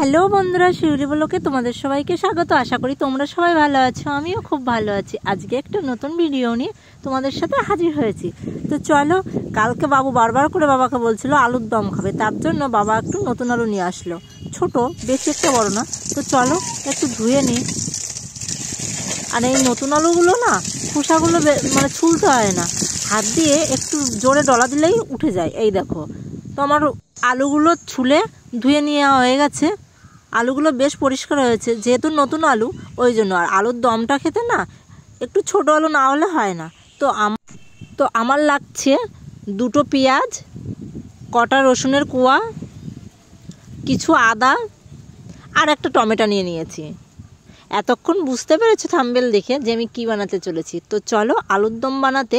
hello বন্ধুরা শিউলি বলোকে তোমাদের সবাইকে স্বাগত আশা করি তোমরা সবাই ভালো আছো আমিও খুব ভালো আছি আজকে একটা নতুন ভিডিও নিয়ে তোমাদের সাথে হাজির হয়েছি তো চলো কালকে বাবু বারবার করে বাবাকে বলছিল আলুর দম খাবে তার জন্য বাবা একটু নতুন আলু নিয়ে আসলো ছোট বেশি একটা বড় না তো চলো একটু ধুয়ে নিই আর এই নতুন আলুগুলো না খোসাগুলো মানে ছুলতে হয় না হাত দিয়ে একটু জোরে ডলা দিলেই উঠে যায় এই দেখো তো আমার আলুগুলো ছুলে ধুয়ে নেওয়া হয়ে গেছে আলুগুলো বেশ পরিষ্কার হয়েছে যেহেতু নতুন আলু ওই জন্য আর আলুর দমটা খেতে না একটু ছোট আলু না হলে হয় না তো তো আমার লাগছে দুটো পেঁয়াজ কটা রসুনের কুয়া কিছু আদা আর একটা টমেটো নিয়ে নিয়েছি এতক্ষণ বুঝতে পেরেছো থাম্বেল দেখে যে আমি কী বানাতে চলেছি তো চলো আলুর দম বানাতে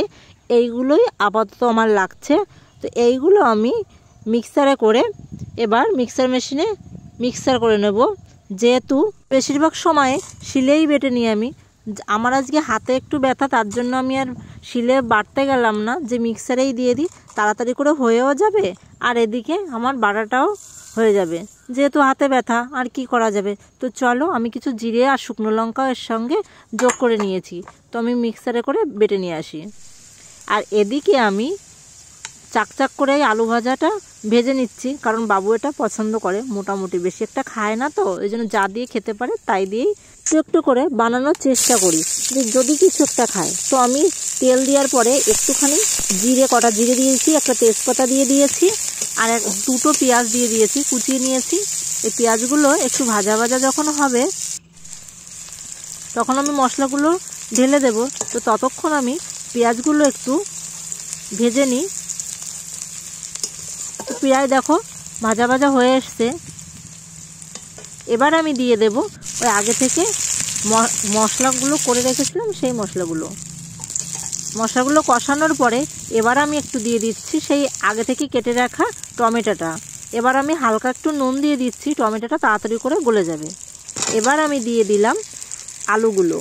এইগুলোই আপাতত আমার লাগছে তো এইগুলো আমি মিক্সারে করে এবার মিক্সার মেশিনে মিক্সার করে নেব যেহেতু বেশিরভাগ সময়ে শিলেই বেটে নিই আমি আমার আজকে হাতে একটু ব্যথা তার জন্য আমি আর শিলে বাড়তে গেলাম না যে মিক্সারেই দিয়ে দিই তাড়াতাড়ি করে হয়েও যাবে আর এদিকে আমার বাড়াটাও হয়ে যাবে যেহেতু হাতে ব্যথা আর কি করা যাবে তো চলো আমি কিছু জিরে আর শুকনো লঙ্কা এর সঙ্গে যোগ করে নিয়েছি তো আমি মিক্সারে করে বেটে নিয়ে আসি আর এদিকে আমি চাকচাক করে এই আলু ভাজাটা ভেজে নিচ্ছি কারণ বাবু এটা পছন্দ করে মোটামুটি বেশি একটা খায় না তো ওই জন্য যা দিয়ে খেতে পারে তাই দিয়েই একটু একটু করে বানানোর চেষ্টা করি যদি কিছু একটা খায় তো আমি তেল দেওয়ার পরে একটুখানি জিরে কটা জিরে দিয়েছি একটা তেজপাতা দিয়ে দিয়েছি আর দুটো পেঁয়াজ দিয়ে দিয়েছি কুচিয়ে নিয়েছি এই পেঁয়াজগুলো একটু ভাজা ভাজা যখন হবে তখন আমি মশলাগুলো ঢেলে দেব তো ততক্ষণ আমি পেঁয়াজগুলো একটু ভেজে নিই পেঁয়াজ দেখো ভাজা ভাজা হয়ে এসছে এবার আমি দিয়ে দেব ওই আগে থেকে মশলাগুলো করে রেখেছিলাম সেই মশলাগুলো মশলাগুলো কষানোর পরে এবার আমি একটু দিয়ে দিচ্ছি সেই আগে থেকে কেটে রাখা টমেটোটা এবার আমি হালকা একটু নুন দিয়ে দিচ্ছি টমেটোটা তাড়াতাড়ি করে গলে যাবে এবার আমি দিয়ে দিলাম আলুগুলো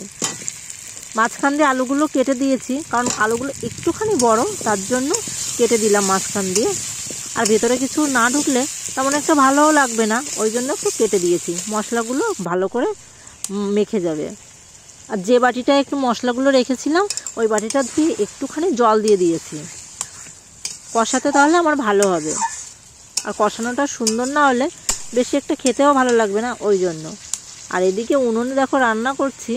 মাঝখান দিয়ে আলুগুলো কেটে দিয়েছি কারণ আলুগুলো একটুখানি বড় তার জন্য কেটে দিলাম মাঝখান দিয়ে আর ভেতরে কিছু না ঢুকলে তেমন একটা ভালোও লাগবে না ওই জন্য একটু কেটে দিয়েছি মশলাগুলো ভালো করে মেখে যাবে আর যে বাটিটা একটু মশলাগুলো রেখেছিলাম ওই বাটিটা ধুয়ে একটুখানি জল দিয়ে দিয়েছি কষাতে তাহলে আমার ভালো হবে আর কষানোটা সুন্দর না হলে বেশি একটা খেতেও ভালো লাগবে না ওই জন্য আর এদিকে উনুনে দেখো রান্না করছি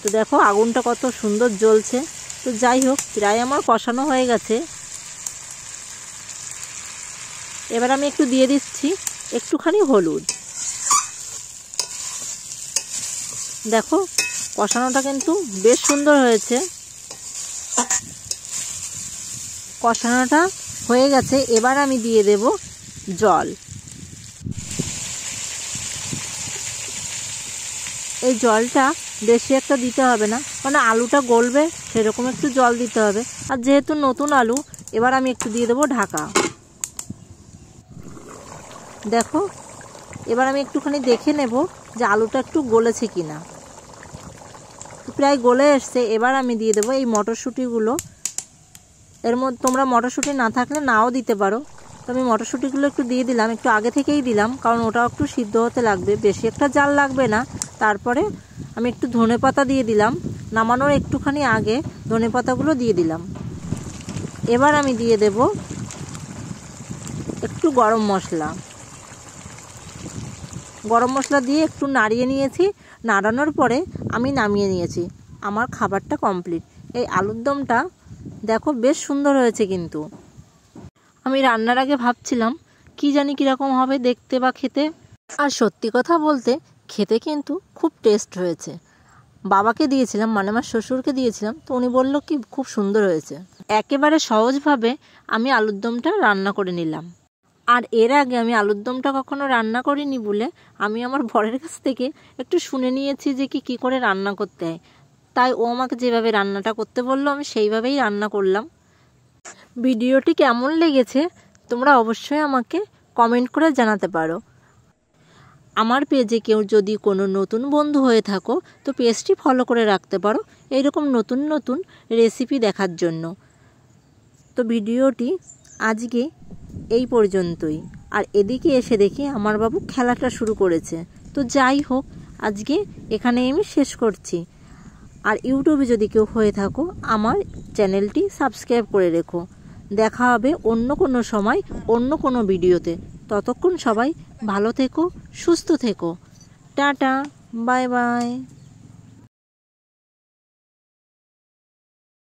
তো দেখো আগুনটা কত সুন্দর জ্বলছে তো যাই হোক প্রায় আমার কষানো হয়ে গেছে এবার আমি একটু দিয়ে দিচ্ছি একটুখানি হলুদ দেখো কষানোটা কিন্তু বেশ সুন্দর হয়েছে কষানোটা হয়ে গেছে এবার আমি দিয়ে দেব জল এই জলটা বেশি একটা দিতে হবে না মানে আলুটা গলবে সেরকম একটু জল দিতে হবে আর যেহেতু নতুন আলু এবার আমি একটু দিয়ে দেবো ঢাকা দেখো এবার আমি একটুখানি দেখে নেব যে আলুটা একটু গলেছে কি না প্রায় গলে এসছে এবার আমি দিয়ে দেবো এই মটরশুঁটিগুলো এর মধ্যে তোমরা মটরশুঁটি না থাকলে নাও দিতে পারো তো আমি মটরশুঁটিগুলো একটু দিয়ে দিলাম একটু আগে থেকেই দিলাম কারণ ওটাও একটু সিদ্ধ হতে লাগবে বেশি একটা জাল লাগবে না তারপরে আমি একটু ধনে পাতা দিয়ে দিলাম নামানোর একটুখানি আগে ধনে পাতাগুলো দিয়ে দিলাম এবার আমি দিয়ে দেব একটু গরম মশলা গরম মশলা দিয়ে একটু নাড়িয়ে নিয়েছি নাড়ানোর পরে আমি নামিয়ে নিয়েছি আমার খাবারটা কমপ্লিট এই আলুর দমটা দেখো বেশ সুন্দর হয়েছে কিন্তু আমি রান্নার আগে ভাবছিলাম কি জানি কীরকম হবে দেখতে বা খেতে আর সত্যি কথা বলতে খেতে কিন্তু খুব টেস্ট হয়েছে বাবাকে দিয়েছিলাম মানে আমার শ্বশুরকে দিয়েছিলাম তো উনি বললো কি খুব সুন্দর হয়েছে একেবারে সহজভাবে আমি আলুর দমটা রান্না করে নিলাম আর এর আগে আমি আলুর দমটা কখনো রান্না করিনি বলে আমি আমার বরের কাছ থেকে একটু শুনে নিয়েছি যে কি কী করে রান্না করতে হয় তাই ও আমাকে যেভাবে রান্নাটা করতে বললো আমি সেইভাবেই রান্না করলাম ভিডিওটি কেমন লেগেছে তোমরা অবশ্যই আমাকে কমেন্ট করে জানাতে পারো আমার পেজে কেউ যদি কোনো নতুন বন্ধু হয়ে থাকো তো পেজটি ফলো করে রাখতে পারো এইরকম নতুন নতুন রেসিপি দেখার জন্য তো ভিডিওটি আজকে এই পর্যন্তই আর এদিকে এসে দেখি আমার বাবু খেলাটা শুরু করেছে তো যাই হোক আজকে এখানে আমি শেষ করছি আর ইউটিউবে যদি কেউ হয়ে থাকো আমার চ্যানেলটি সাবস্ক্রাইব করে রেখো দেখা হবে অন্য কোনো সময় অন্য কোনো ভিডিওতে ততক্ষণ সবাই ভালো থেকো সুস্থ থেকো টাটা বাই বাই